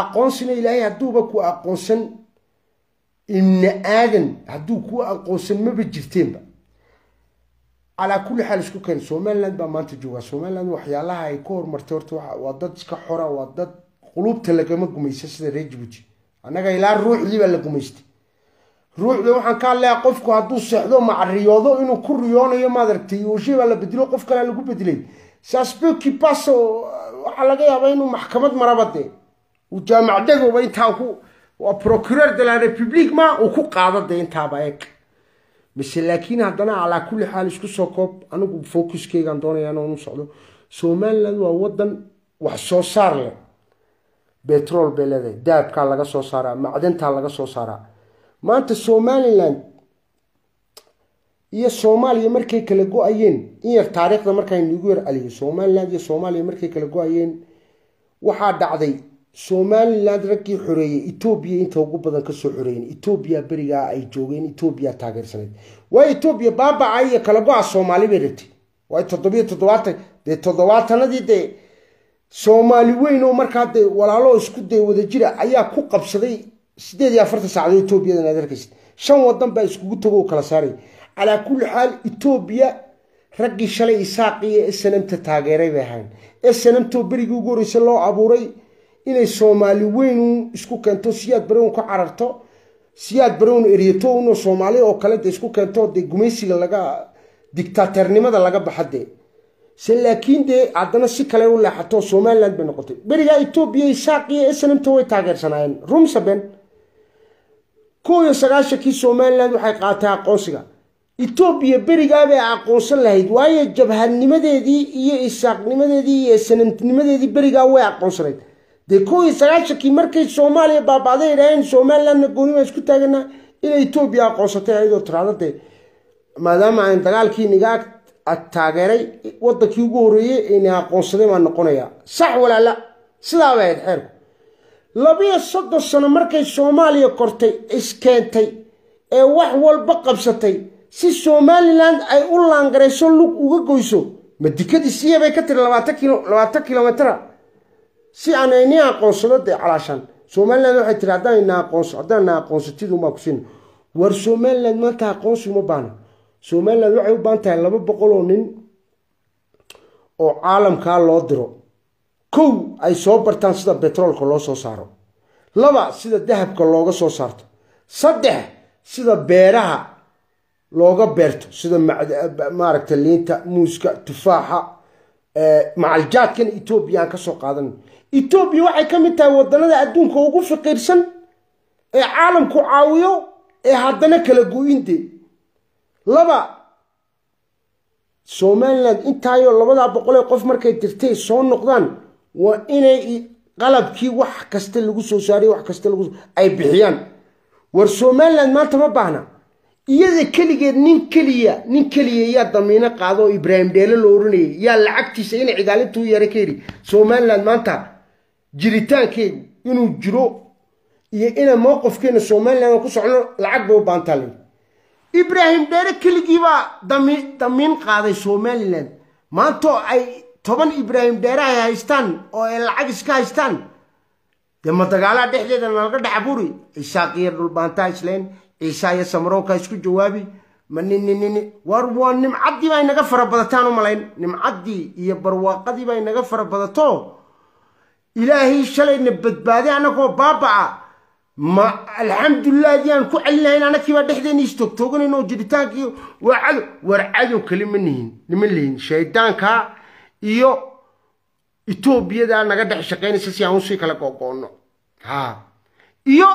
aqoonsina ilaahay hadduuba ku aqoonsan ibni aadan hadduu ku aqoonsan maba jirteenba calaa kulli xaal isku keen somaliland baa maanta joogaa somaliland waxyaalaha ay ka hormartay horta waa dad iska xora waa dad quluubta lagama gumaysa sida reer jibuuti annaga ilaa ruuxdii baa la gumaystay ruuxda waxaan ka hadlayaa qofku hadduu seexdo macariyoodo inuu ku riyoonayo maad aragtay oo baa la bedelo qof kalea lagu bedelay saasbeki bas waxaa laga yaabaa inuu maxkamad maraba dee uu jaamac degowba intaa ku procureur de la republique ma uu ku qaado dee intaaba eeg eh. base laakiin haddana calaa kulli xaal isku soo koob anigu focuskeygaan doonaya inaan u socdo somaliland waa wadan wax soo saar leh betrol bay leedahay daabkaa laga soo saaraa macdantaa laga soo saaraa maanta somaliland iyo soomaaliya markay kala go-ayeen in yar taariikhda markaan inugu yar aliyo somaliland iyo soomaaliya markay kala go-ayeen waxaa dhacday somalilan raggii xoreeyey etoobiya inta ugu badan kasoo xoreeyen etoobiya berigaa ay joogeen etoobiya taageersaneed waayo etoobiya baabaca iyo kala go-a soomaali bay dhigtay waayo toddobiyo toddobaatan dee toddobaatanadii dee soomaali weyn oo markaa dee walaaloo isku dee wadajira ayaa ku qabsaday sideed iyo afartan saacadood etoobiyadan aad arkaysid shan wadan baa iskugu tago kala saaray calaa kulli xaal etoobiya raggii shalay isaaqiyo snmta taageeray bay ahayn snmto berigii ugu horreysa loo abuuray inay soomaali weyn isku keento siyaad barwn ka cararto siyaad barown eryatownoo soomaali oo kale de isku keento dee gumaysiga laga dictateernimada laga baxa dee se laakiin dee haddana si kale u leexato somalilan bay noqotay berigaa etoobiya isaaq iyo snmta way taageersanaayeen rumsaben ko sagaashankii somalilan waxay qaatay aqoonsiga etoobiya berigaabay aqoonsan lahayd waayo jabhadnimadeedii iyo isaaqnimadeedii iyo snamnimadeedii berigaa way aqoonsanayd dee kow sagaashankii markay soomaaliya baaba'da idhaaheen somalilandna goonima isku taagana inay etoobiya aqoonsatay ayadoo tiraada dee maadaama aan dagaalkii niga taageeray wadankii ugu horreeyey ina aqoonsaday baan noqonayaa sax walaala sidaa bay ahayd xeerku labiyo soddon sano markay soomaaliya kortay iskeentay ee wax walba qabsatay si somalilan ay u laangarayso lug uga goyso ma dikadii bay ka tiri labaatan kilomitera si aan aqoonsado dee calaashaan somalilan waxay tiri haddaana aqoonso haddaana aqoonsatidunbaa ku siin war somalilan maanta aqoonsi uma baana somalilan waxay u baahan tahay laba boqol oo nin oo caalamkaa loo diro kow ay soo bartaan sida betroolka loo soo saaro laba sida dahabka looga soo saarto saddex sida beeraha looga beerto sida maaragta liinta muuska tufaaxa Eh, macaljaadkan etoobiya aan ka soo etoobiya waxay ka mid tahay wadannada adduunka ugu fiqiirsan ee caalamku caawiyo ee haddana kala go-inde laba somalilan intaayo labadaa boqolee qof markay dirtay soo noqdaan waa inay qalabkii wax kasta lagu soo saariy wax kasta lagu ay bixiyaan war somalilan maanta ma baahna iyada keligeed nin keliya nin keliya yaa damiino qaado oo ibraahim dheele loo oranayay yaa lacagtiisa ina cigaalintuu yaray ka heli somalilan maanta jiritaankeedu inuu jiro iyo inaan mowqifkeena somalilan ku socno lacag ba u baantaale ibraahim dheere keligii baa damiin qaaday somalilan maantoo ay toban ibraahim dheere ay haystaan oo ay lacag iska haystaan dee ma dagaalaha dhexdeeda nalaga dhexaburi isaaqiyo dhulbaantaa isleen ciisa iyo samrowka isku jawaabi ma nininini war waa nimcaddii baa inaga fara badataan u malayn nimcaddii iyo barwaaqadii baa inaga fara badato ilaahay shalayna badbaaday anagoo baabaca ma alxamdulilah dii aan ku celinahayn annagiibaa dhexdeena istogtooganayno oo jiritaankii waa cadow war cadow kale ma nihin nima lihin shaydaanka iyo etoobiyada naga dhex shaqaynaysa si aan usii kala go'go'onno ha iyo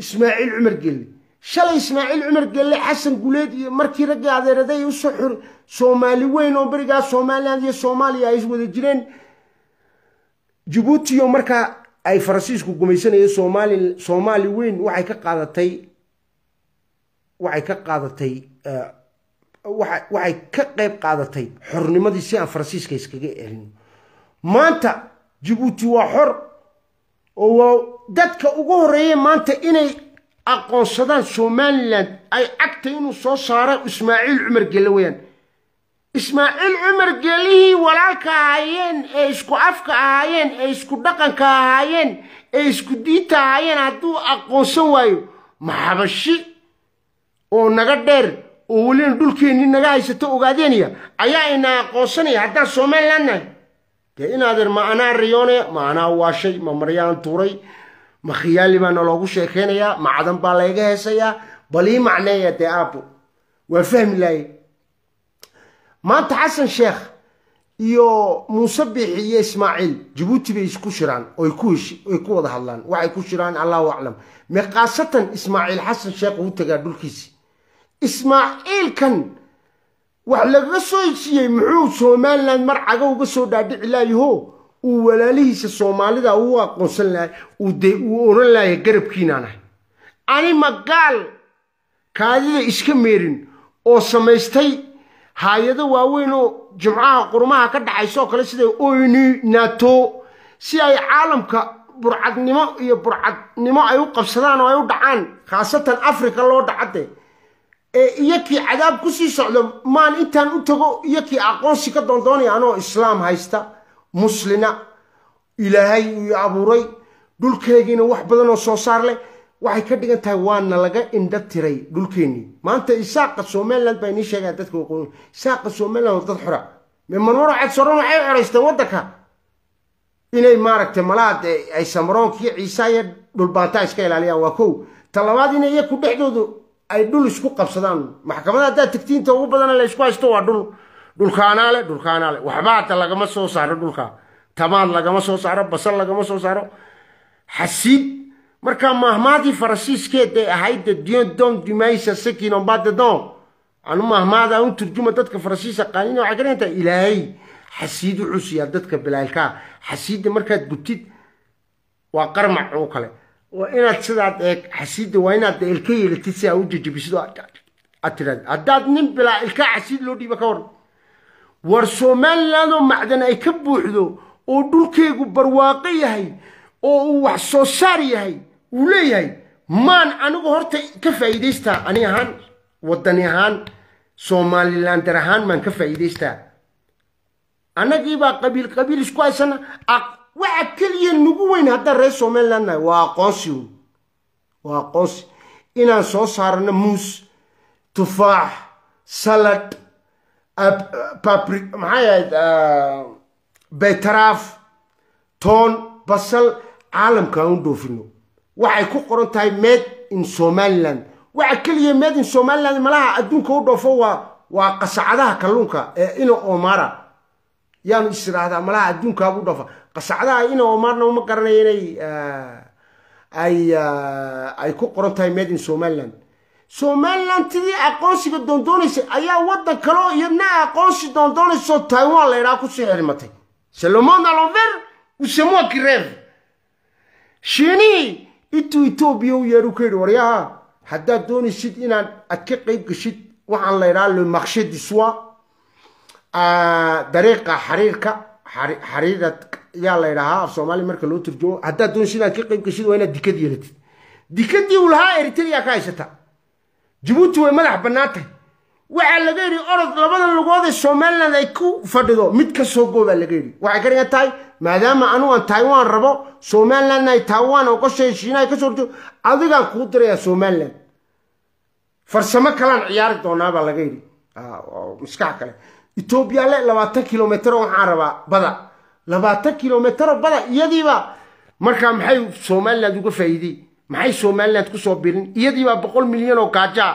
ismaaciil cumar gelle shalay ismaaciil cumar gelle xasan guleed iyo markii raggii adeeraday u soxur soomaali weyn oo berigaa somalilan iyo soomaaliya ay iswada jireen jabuutiyo markaa ay faransiisku gumaysanaya somaali soomaali weyn waxay ka qaadatay waxay ka qaadatay eh, waxay ka qeyb qaadatay xornimadii si aan faransiiska iskaga elin maanta jibuuti waa xor oo waa dadka ugu horeeyey maanta inay aqoonsadaan somalilan ay cagta inuu soo saaro ismaaciil cumar gelle weyaan ismaaciil cumar gelihii walaalka ahaayeen ee isku afka ahaayeen ee isku dhaqanka ahaayeen ee isku diinta ahaayeen hadduu aqoonsan waayo ma xabashi oo naga dheer oo welina dhulkeennii naga haysato ogaadeenya ayaa ina aqoonsanaya haddaan somalilan dee inaadeer ma anaa riyoone ma anaa waashay ma maryaan tuuray makhiyaali baana loogu sheekeynayaa macadan baa layga heesayaa balii macneeya dee aabo waa fahmi laaye maanta xasan sheekh iyo muuse biixi iyo ismaaciil jabuuti bay isku shiraan oy ku wada hadlaan waxay ku shiraan allahu aclam meeqaasatan ismaaciil xasan sheekh uu tagaa dhulkiisi ismaaciilkan wax lagaga soo heshiiyey muxuu somalilan mar caga uga soo dhaadhici laayaho uu walaalihiisa soomaalida u aqoonsan lahay uu oran lahay garabkiinaan ahay ani magaal kaadida iska meerin oo samaystay haayado waaweyn oo jimcaha qurmaha ka dhacayso kale sida oni nato si ay caalamka burcadnimo iyo burcadnimo ay u qabsadaan oo ay u dhacaan khaasatan afrika loo dhacade ee iyakii cadaab kusii socdo maan intaan u tago iyo aqoonsi ka doondoonaya anoo islaam haysta muslina ilaahay uu abuuray dhulkeegiina wax badanoo soo saar leh waxay ka dhigan tahay waana laga indha tiray dhulkeennii maanta isaaqa somaliland baa inii sheegaa dadka waqooyi isaaqa somaliland oo dad xora manwaro cadsoran waxay xoraysteen waddanka inay maaragtay malaad eh, ay samaroonkiyo ciisa iyo dhulbaantaa iska ilaaliyaan waa kow ta inay iyaku dhexdoodu ay dhul isku qabsadaan maxkamada haddaad tegtiinta ugu badana la isku haysto waa dhul dhulkaanaale dhulkaanaale waxbaata lagama soo saaro dhulka tamaad lagama soo saaro basal lagama soo saaro xasiid marka mahmaadii faransiiskeed ay ahayd dien dom dumaysa sekin on bas anu mahmaad aan turjuma dadka faransiisa qaanin waxay ka ilaahay xasiid wuxuu siiyaa dadka bilaalkaa xasiidda markaad gubtid waa qarmac oo kale oo inaad sidaad eeg xasiidda waa inaad elka yeelatid si aa u jajabisid oo nin bilaa ilkaa xasiid loo dhiiba ka hor war somalilan macdan ay ka buuxdo oo dhulkaygu barwaaqo yahay oo uu wax soo saar yahay uu leeyahay maan anigu horta ka faa'iidaystaa ani ahaan waddani ahaan somalilan ahaan maan ka faa'iidaystaa annagiibaa qabiil qabiil isku haysana waxa keliya nagu weyn haddaan reer somaliland nahay waa aqoonsi waa aqoonsi inaan soo saarano muus tufaax salad maxay ahayd ah, baytaraaf toon basal caalamka aan u dhoofino waxay ku qoran tahay made in somaliland waxa keliya made in somaliland malaha adduunka u dhoofo waa waa qasacadaha kalluunka ee ina omara yaanu isiraahdaa malaha adduunkaaba u dhoofa qasacadaha ina omarna uma garanaya inay ah, ay ah, ay ku qoran tahay made in somaliland somalilan tidii aqoonsiga doondoonaysay ayaa waddan kaloo iyadna aqoonsi doondoonaysoo taiwan la idhaha kusii xirmatay selomon alonver usemua kireve shiinihii intuu etoobiya u yeedhu ka yidhi waryaha haddaad doonaysid inaad ad ka qayb geshid waxaan la idhaha le marché du dariiqa xariirka xariirad yaa la idhahaa af soomaaliya marka loo turjumo haddaad doonaysid inaad ka qayb geshid waa inaad dikad yeelatid dikadii uu lahaa eritrea ka haysata jabuuti way madax bannaan tahay waxaa laga yidhi orod labada lugood ee somalilan ay ku fadhido mid ka soo goobaa laga yidhi waxay ka dhigan tahay maadaama anugu aan taiwan rabo somalilan ay taiwan oqoshay shiina ay ka soo horto adigaan kuu dirayaa somalilan farsamo kalaan ciyaari doonaa baa laga yidhi ah, maskax kale etoobiyale labaatan kilomitero waxaan rabaa bada labaatan kilomitero bada iyadiiba markaa maxay somaliland uga faa'iidey maxay somalilan kusoo birin iyadiibaa boqol milyan oo gaajaa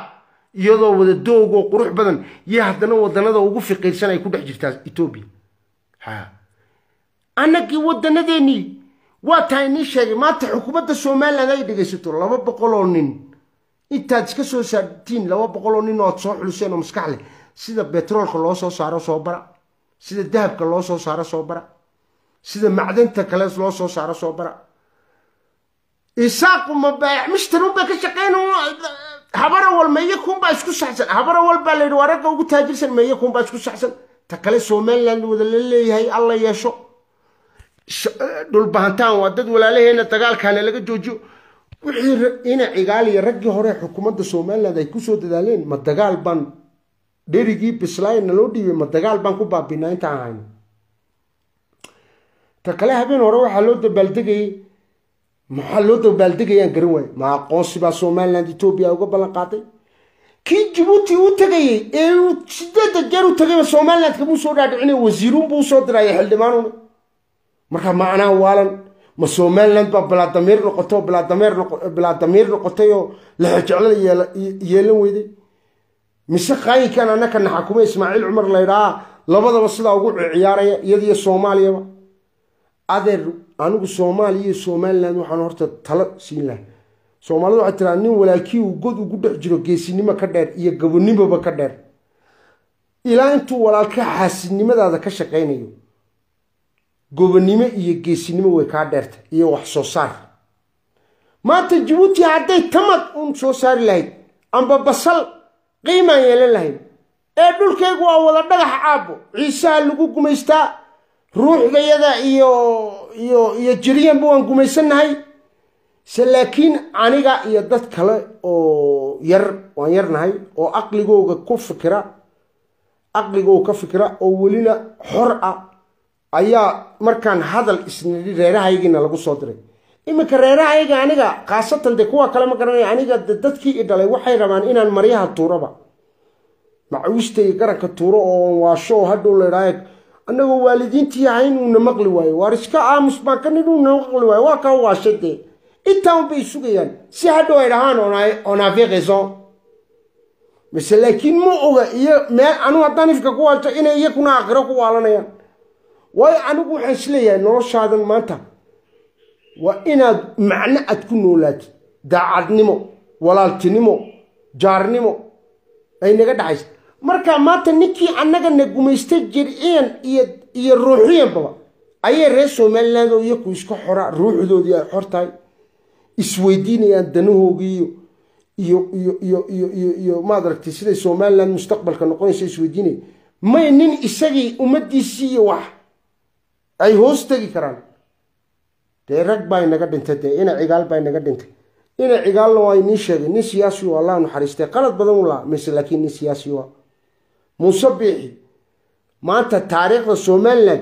iyadoo wada doog oo qurux badan iyo haddana wadanada ugu fiqiirsan ay ku dhex jirtaa etoobiya annagii wadanadeennii waa taa inii sheegay maanta xukuumadda somalilan ay dhegaysato laba boqol oo nin intaad iska soo saartiin laba boqol oo nin oo soo xuluseen oo maskax leh sida betroolka loo soo saaro soo bara sida dahabka loo soo saaro soo bara sida macdanta kale loo soo saaro soo bara isaaqu ma baayac mishtarun ka shaqayn habara wal isku saxsan habara baa layidhi waa ragga ugu taajirsan maiyo isku saxsan ta kale somaliland wada la leeyahay alla yeesho dhulbahantaan waa dad walaalaheena dagaalkaana laga joojiyo wixii inacigaaliya raggii hore xukuumadda somalilan ay kusoo dadaaleen ma dagaal baan dherigii bislaayna loo dhiibay ma dagaal baan ku baabinaa intaan hayno ta kale habeen hore waxaa loo dabaaldegayay maxaa loo dabaaldegayaan garan waaye ma aqoonsi baa somalilan etoobiya uga ballan qaaday kii jibuuti u tegayey ee uu sideedda jeer u tegayba somaliland kamuu soo dhaadhicinay wasiiruunbuu usoo diraya xildhibaanuna marka macnaa waalan ma somaliland baa bilaadamiir noqoto bilaadamiir noqotay oo la xojeclada yeelan weyday mise qaayinkan annaka xakumay ismaaciil cumar laydhaa labadaba sidaa ugu ciyaaraya iyadiyo soomaaliyaba adeer anigu soomaaliya iyo somalilan waxaan horta talo siin laha soomaalida waxay tiraa nin walaakii uu god ugu dhex jiro geesinimo ka dheer iyo gabonimoba ka dheer ilaa intuu walaalka xaasinimadaada ka shaqaynayo gobonimo iyo geesinimo way kaa dheerta iyo wax soo saar maanta jabuuti hadday tamad uun soo saari lahayd amba basal qiimaan yeelan lahayd ee dhulkaygu waa wada dhagax caabo ciisaha lagu gumaystaa ruuxdayada iyo iyo iyo jiriyanba waan gumaysannahay se laakiin aniga iyo dad kale oo yar waan yarnahay oo caqligooga ku fikira caqligooga ka fikira oo welina xor ah ayaa markaan hadal isnidhi reerahaygiina lagu soo diray iminka reerahayga aniga khaasatan dee kuwaa kale ma garanaya aniga dadkii i dhalay waxay rabaan inaan maryaha tuuraba macawiista iyo garanka tuuro oo waasho oo hadhow laydhaayo annagoo waalidiintii yahay inuuna maqli waayo waariska aamus baa kan inuuna maqli waayo waa kaa waashadee intaan bay sugayaan si hadhow ay dhahaan on avait laakiin ma oga iyo meel anugu haddaan ifka ku waato inay iyakuna aakhiro ku waalanayaan waayo anigu waxaan isleeyahay noloshaadan maanta waa inaad macno aad ku noolaatid daacadnimo walaaltinimo jaarnimo ay naga dhaxaysa marka maanta ninkii annagana gumaystay jirciyan iyo ruuxiyanbaba ayay reer somaliland oo iyaku isku xora ruuxdoodii ay xortahay isweydiinayaan danahoogiiyo iyo iyo iyo iyo siday somaliland mustaqbalka noqonaysa isweydiinaya may nin isagii ummaddiisii iyo wax ay hoos tegi karaan dee rag baa inaga dhintay dee ina cigaal baa inaga dhintay ina cigaalna waa inii sheegay nin siyaasi oo allah naxariistay qalad badan u lahaa mise laakiin nin siyaasi waa muuse biixi maanta taariikhda somalilan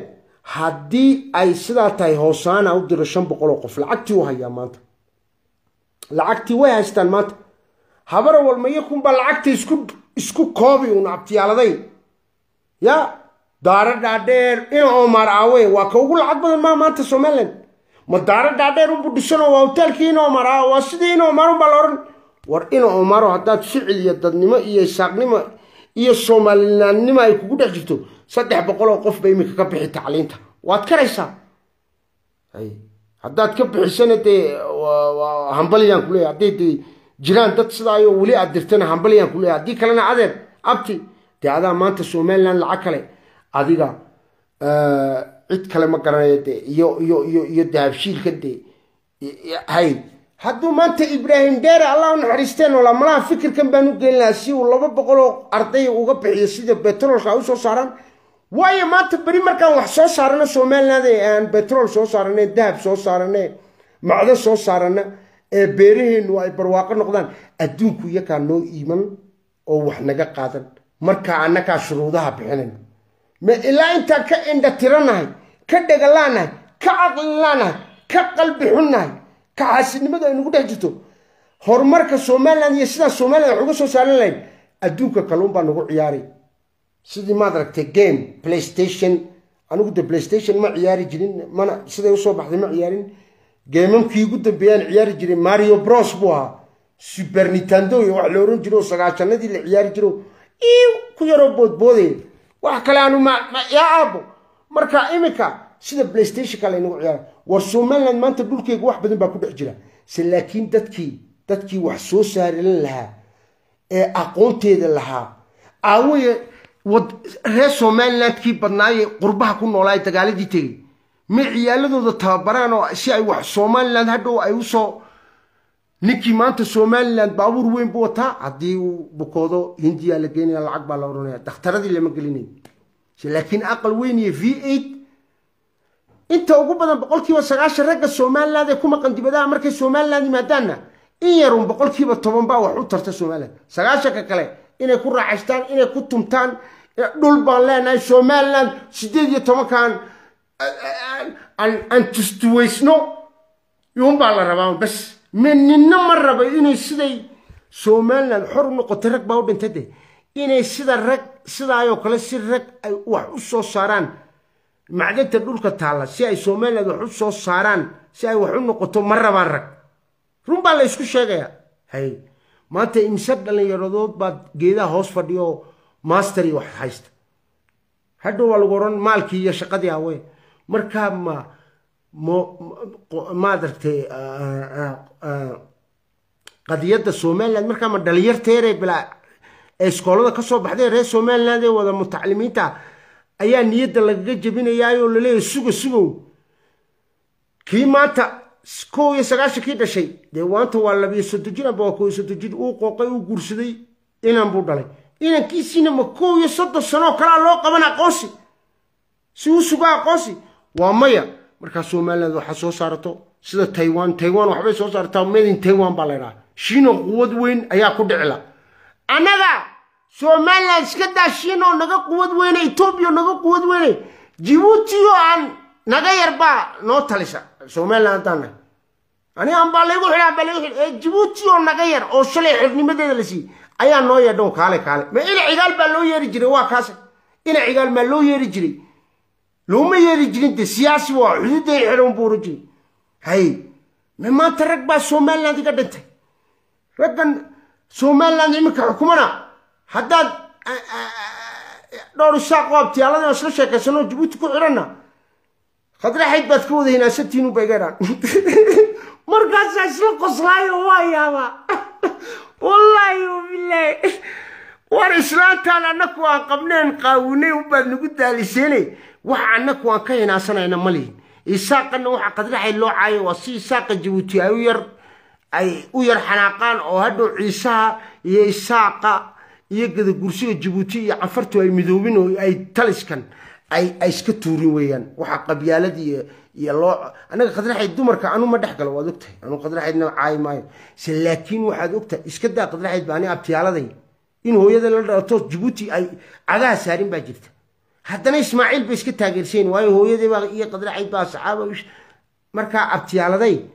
haddii ay sidaa tahay hoosaana u diro shan boqoloo qof lacagtii u hayaa maanta lacagtii way haystaan maanta habara walmaykunbaa lacagta isku isku koobi uun abtiyaaladayn ya daaro dhaadheer ina omar aawe waa ka ugu lacag badan maa maanta somalilan ma daaro dhaadheer unbu dhisanoo waa hotaalkii in omar aawe waa sidii ina omar unbaa la ohan war ina omaro haddaad ficil iyo dadnimo iyo isaaqnimo iyo soomaalinaannimo ay kugu dhex jirto saddex boqoloo qofba iminka ka bixi tacliinta waad karaysaa haddaad ka bixisana dee hambalyaan kuleeya hadday de jiraan dad sidaayo weli aad dirtana hambalyaan kuleeya haddii kalena adeer abti dee adaa maanta somalilan lacag kale adiga cid kale ma garanaya de iyo iyo iyo iyo dahabshiilka dee hay hadduu maanta ibraahim dheere allah u naxariistee noolaa fikirkan baan u gelinaa si uu laba boqoloo arday uga bixiyo sida betroolka ay u saaraan waayo maanta beri markaan wax soo saarano somaliland ee aan betrool soo saarana dahab soo saarana macdo soo saarana ee beeraheennu ay barwaaqo noqdaan adduunku iyakaa noo iiman oo wax naga qaadan marka annagaa shuruudaha bixinayn ma ilaa intaan ka indha tiranahay ka dhegalaanahay ka caqlilaanahay ka qalbi xunnahay kacaasinimadu ay nagu dhex jirto horumarka somalilan iyo sidaa somalilan uga soo saaran lahayd adduunka kalluun baa nagu ciyaari sidii maad aragtay game playstation anigu de playstation ma ciyaari jirin mana siday usoo baxday ma ciyaarin geemamkii ugu dambeeyaan ciyaari jiray mario bros buu ahaa super nitando iyo wax la oran jiro sagaajanadii la ciyaari jiro iiw ku yaroo boodbooday wax kale anu ma yaa aabo marka iminka sida playstationka laynagu ciyaara war somaliland maanta dhulkeyga wax badan baa ku dhex jira se laakiin dadkii dadkii wax soo saarilan lahaa ee aqoonteeda lahaa aawaye reer somalilandkii badnaaye qurbaha ku noolaaye dagaaladii tegay may ciyaaladooda tababaraan oo si ay wax somalilan hadhow ay usoo ninkii maanta somaliland baabuur weyn bu wataa haddii uu bukoodo hindiyaa la geynaya lacag baa la odhanaya dakhtaradii lama gelinayo laakiin aqal weyniye v eight inta ugu badan boqolkiiba sagaashan ragga somaliland ee ku maqan dibadaha markay somaliland yimaadaanna in yarun boqolkiiba toban baa wax u tarta somaliland sagaashanka kale inay ku raacaystaan inay ku tumtaan dhul baan leenahay somaliland sideed iyo tobankan aan tustuwaysno yuunbaa la rabaa bas ninna ma rabay inay siday somaliland xor u noqotay rag baa u dhintay de inay sida rag sidaayoo kale si rag ay wax u soo saaraan macdanta dhulka taalla si ay somalilan wax u soo saaraan si ay wax u noqoto ma rabaan rag run baa la ysku sheegayaa hay maanta imse dhallinyaradood baad geedaha hoos fadhiyo maastari wax haysta hadhow waa lagu oran maalkii iyo shaqadii awe markaa ma maadaragtay ah, ah, ah, qadiyadda somalilan markaa ma dhalinyarteere bilaa ee iskoolada kasoo soo reer somaliland ee wada mutacalimiinta ayaa niyadda lagaga jabinayaayoo laleeyahy suga sugow kii maanta kow iyo sagaashankii dhashay dee waanta waa labiyo soddon jir amba waa kow iyo soddon jir uu qooqay uu guursaday inan buu dhalay inankiisiina ma kow iyo soddon sanoo kalaa loo qaban aqoonsi si u suga aqoonsi waa maya markaa somaliland waxaa soo saarato sida taiwan taiwan waxbay soo saartaa medin taiwan baa laydhaha shiina quwad weyn ayaa ku dhicila annaga somalilan iska daashiinoo naga quwad weyn etoobiya naga quwad weyn jibuuti aan naga yarbaa noo talisa somalilan haddaana ani anbaa laygu xidhaa baa laygu xidhaa eh, oo naga yar oo shalay xirnimadeeda la siiyey ayaa noo yeedhow kaale kaale ma ina cigaal baa loo yeeri jiray waa kaas ina cigaal maa loo yeeri jiray looma yeeri jirin de siyaasi waa xuduuday xidhan buu oran hay ma maanta rag baa somaliland iga dhintay raggan somaliland iminka xukumana haddaad dhowr ishaa qoobti aladan isla sheekaysano jabuuti ku xidhanna khadraxayd baad ka wadahin asabtiinuba igadhaan markaasaa isla qoslaayo waa yaabaa wallaahi wabilaahi war islaantaan annaku aan qabneen qaawinay unbaad nagu daaliseene wax annaku aan ka hinaasanayna ma lihin isaaqanna waxaa qadraxayd loo caayo waa si isaaqa jabuuti ay u yar ay u yar xanaaqaan oo hadhow ciisaha iyo isaaqa iyagada gurshiga jabuuti iyo canfartu ay midoobin oo ay taliskan ay iska tuurin weeyaan waxaa qabyaaladi iyo loo anaga qadraxayd dumarka anu ma dhex waad ogtahay anu qadraxaydna caayi maayo se laakiin waxaad ogtahay iska daa qadraxayd baa abtiyaaladay in hooyada la dhalato jabuuti ay cagaha saarin baa jirta haddana ismaaciil bay iska taageersayn waayo hooyadeba iyo qadraxayd baa saxaaba markaa abtiyaaladay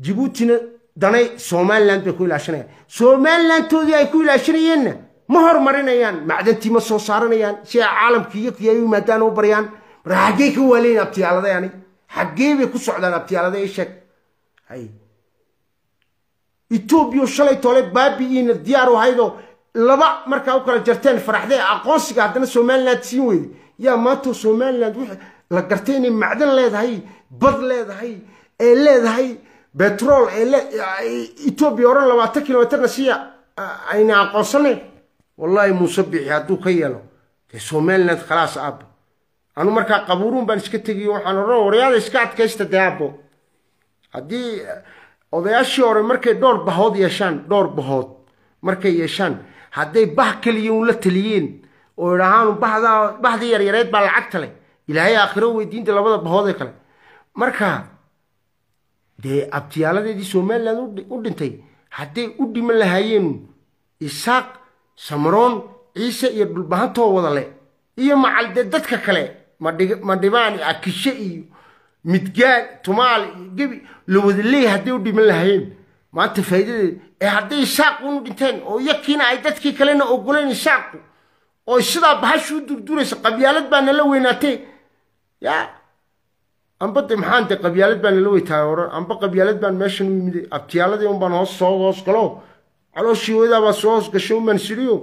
jabuutina danay somaliland bay ku ilaashanayaan somalilantoodii ay ku ilaashanayeenna ma hormarinayaan macdantii ma soo saaranayaan si ay caalamkiiyo qiyaami maadaan u baryaan marka xaggey ka waaleyn abtiyaalada ani xaggee bay ku socdaan abtiyaalada isheeg etoobiya shalay toole baabi'iina diyaaru haydoo laba markaa u kala jarteen faraxdee aqoonsiga haddana somaliland siin weyday yaa maanta somaliland w la gartay inay macdan leedahay bad leedahay ee leedahay betrol ee etoobiya oran labaatan kilomitrna si ayna aqoonsanayn wallaahi muuse bixi hadduu ka yelo dee somaliland khalaas aabo anu markaa qabuuruun baan iska tegiyo waxaan odhan odayaada iska adkaysta dee aabbo haddii eh, odayaashii hore markay dhowr bahood yeeshaan dhowr bahood markay yeeshaan hadday bah keliya un la taliyeen oo idhahaan bahdaa bahdii yaryareyd baa lacagta leh ilaahay aakhiro weydiinta labada bahoodee kale marka dee abtiyaaladeedii somaliland u dhintay hadday u dhiman lahaayeen isaaq samaroon ciise iyo dhulbahantoo wada leh iyo macalde dadka kale madhibaani ah kishe iyo midgaal tumaal iyo gebi lawadaleey hadday u dhiman lahayeen maanta faa'iidadeed ee hadday shaaq u dhinteen oo yakiina ay dadkii kalena ogoleen shaaqu oo sidaa bahashu u durduraysa qabyaalad baa nala weynaatee ya amba de qabyaalad baa nala weytaay hore amba qabyaalad baan meeshan u yimid abtiyaaladii un baan hoos soo hoos galo calooshii wadaabaa soo gasho umaan siriyo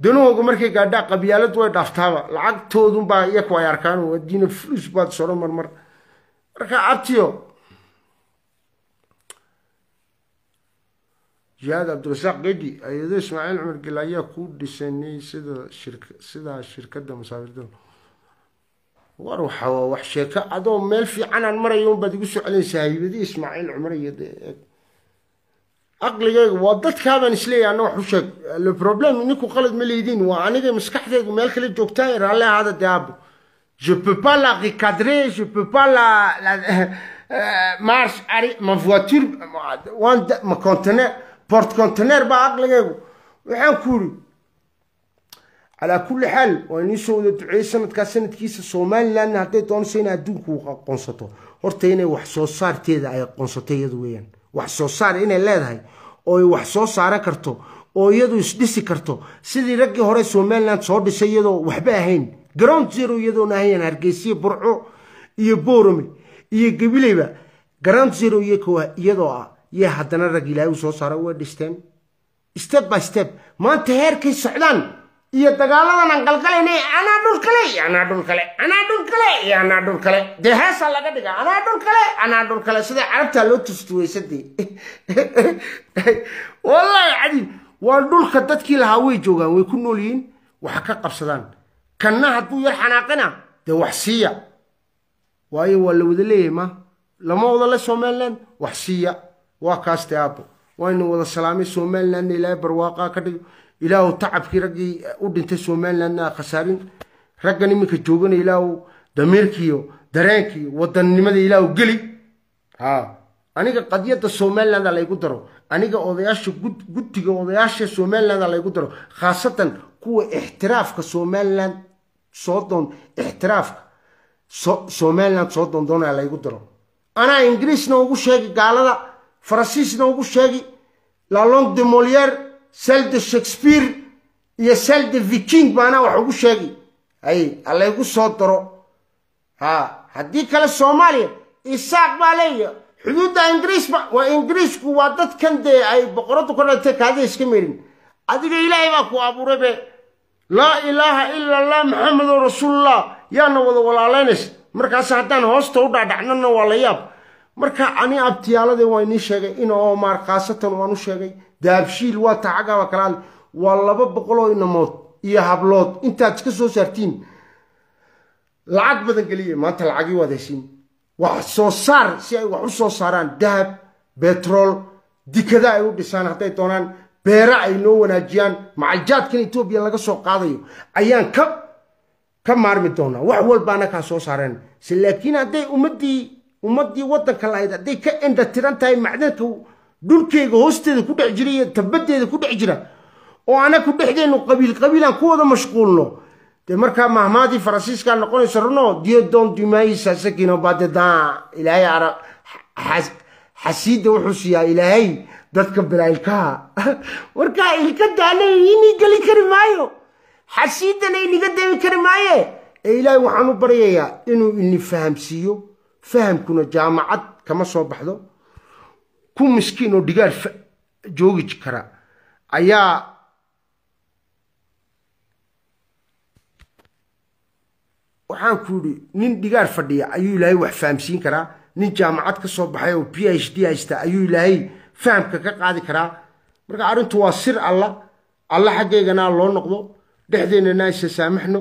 danahooga markay gaadhaa qabyaalad way dhaaftaaba lacagtoodunbaa iyaku ay arkaan adiina fulus baad soro marmar marka abtiyo jihaad cabdirasaaq gedi ayado ismaaciil cumar gel ayaa ku dhisanay sida sidaa shirkada musaafirda war waxa wax sheeko adoo meel fiicanaan marayo unbaad igu soo celinaysaa haybadii ismaaciil cumar iyo dee caqligaygu waa dadkaabaan isleeyahay anoo xusheeg le problème ninku qalad ma leydiin waa aniga maskaxdeedu meel kale joogtaa raalle ahaada je peux la recadrer je peux la la ari ma voiture ma conteneur porte conteneur baa caqligaygu waxaan ku yidhi calaa kulli xaal waa inii soo wada duceeyey sanadkaas sanadkiisa somalilandna hadday doonayso inay adduunku aqoonsato horta inay wax soo saarteeda ay aqoonsato iyadu weeyaan wax soo saar inay leedahay oo ay wax soo saaran karto oo iyadu isdhisi karto sidii raggii hore somalilan soo dhisay iyadoo waxba ahayn garound zero iyadoona ahayn hargeysiyo burco iyo boorome iyo gabileyba garound zero iyadoo ah iyo haddana rag ilaahay u soo saara waa dhisteen step by step maanta heerkay socdaan iyo dagaaladan aan galgalaynay anaa dhulkale iyo anaa dhulkale anaa dhulkale iyo anaa dhulkale dee heesaa laga dhigaa anaa dhulkale anaa dhulkale sida carabtaa loo tustuwaysa dee wallaahi cadiin waa dhulka dadkii lahaa way joogaan way ku nool yihiin wax ka qabsadaan kanna hadduu yar xanaaqina dee wax siiya waayo waa la wada ma lama wada le somaliland wax siiya waa kaas dee aabbo waynu wada salaamay somalilandna ilaahay barwaaqaa ka dhigo ilaahu tacabkii raggii uh, u dhintay somalilandna khasaarin raggan iminka joogana ilaahu damiirkiiyo dareenkiiyo wadannimada ilaahu geli ha aniga qadiyadda somalilanda laygu daro aniga odayaasha guddiga odayaasha somalilanda laygu daro khaasatan kuwa ixtiraafka somaliland soo doon ixtiraafka somaliland soo doondoona laygu daro anaa ingiriisna ugu sheegi gaalada faransiisna ugu sheegi lalong de moliere selde shakespeare iyo selde viking baanaa wax ugu sheegay ay halaygu soo daro ha haddii kale soomaaliya isaaq baa leeya xuduudda ingiriisba waa ingiriisku waa dadkan dee ay boqoradu ka dhaltay kaada iska merin adiga ilaahay baa ku abuuraybe laa ilaaha ila allah maxamedun rasuulullah yaana wada walaalaynaysa markaas haddaan hoosta u dhacdhacnana waa la yaab marka ani abtiyaaladii waa inii sheegay in oo khaasatan waan u sheegay daabshiil waa tacagaaba kalaal waa laba boqol inamood iyo hablood intaad iska soo saartiin lacag badan geliya maanta lacagii waad heshiin wax soo saar si ay wax u soo saaraan dahab betrol dikada ay u dhisaan hadday doonaan beera ay noo wanaajiyaan macajaadkan etoobiya laga soo qaadayo ayaan ka ka maarmi doonaa wax walbaana kaa soo saareen laakiin hadday ummaddii ummaddii waddanka lahayd hadday ka endha tiran tahay macdanka dhulkayga hoosteeda ku dhex jira iyo tabadeeda ku dhex jira oo anaku dhexdeennu qabiil qabiilaan ku wada mashquulno dee markaa mahmaadii faransiiskaa noqonayso runo diedoon dumaayisa sakino ilaahay ana wuxuu siiyaa ilaahay dadka bilailkaha markaa ilkadaana inii geli kari maayo xasiidana iniga deemi kari maaye ee ilaahay u baryayaa inuu ini fahamsiiyo fahamkuna jaamacad kama soo baxdo ku miskiin oo dhigaar joogi kara ayaa waxaan ku yidhi nin dhigaar fadhiya ayuu ilaahay wax fahamsiin karaa nin jaamacad ka soo baxay oo p h d haysta ayuu ilaahay fahamka ka qaadi karaa marka arrintu waa sir alla alla xaggayganaa loo noqdo dhexdeennana isa saamaxno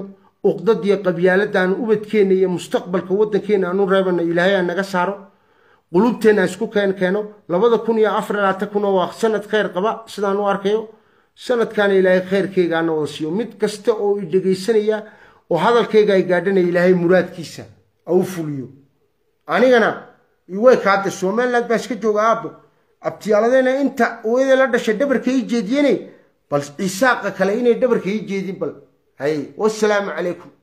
uqdadiyo qabyaaladaan ubadkeenna iyo mustaqbalka waddankeenna aanu reebana ilaahay aa naga saaro qulubteenna isku keen keeno labada kun iyo afar labaatan kunoo waa sanad khayr qaba sidaan u arkayo sanadkaana ilaahay khayrkaygaana wada siiyo mid kasta oo i dhegaysanaya oo hadalkayga ay gaadhanaya ilaahay muraadkiisa au fuliyo anigana way kaade somaliland baa iska jooga aabo abtiyaaladeena inta ooyada la dhashay dhabarka ii jeediyene bal cisaaqa kale inay dhabarka ii jeedin bal hay wasalaamu calaykum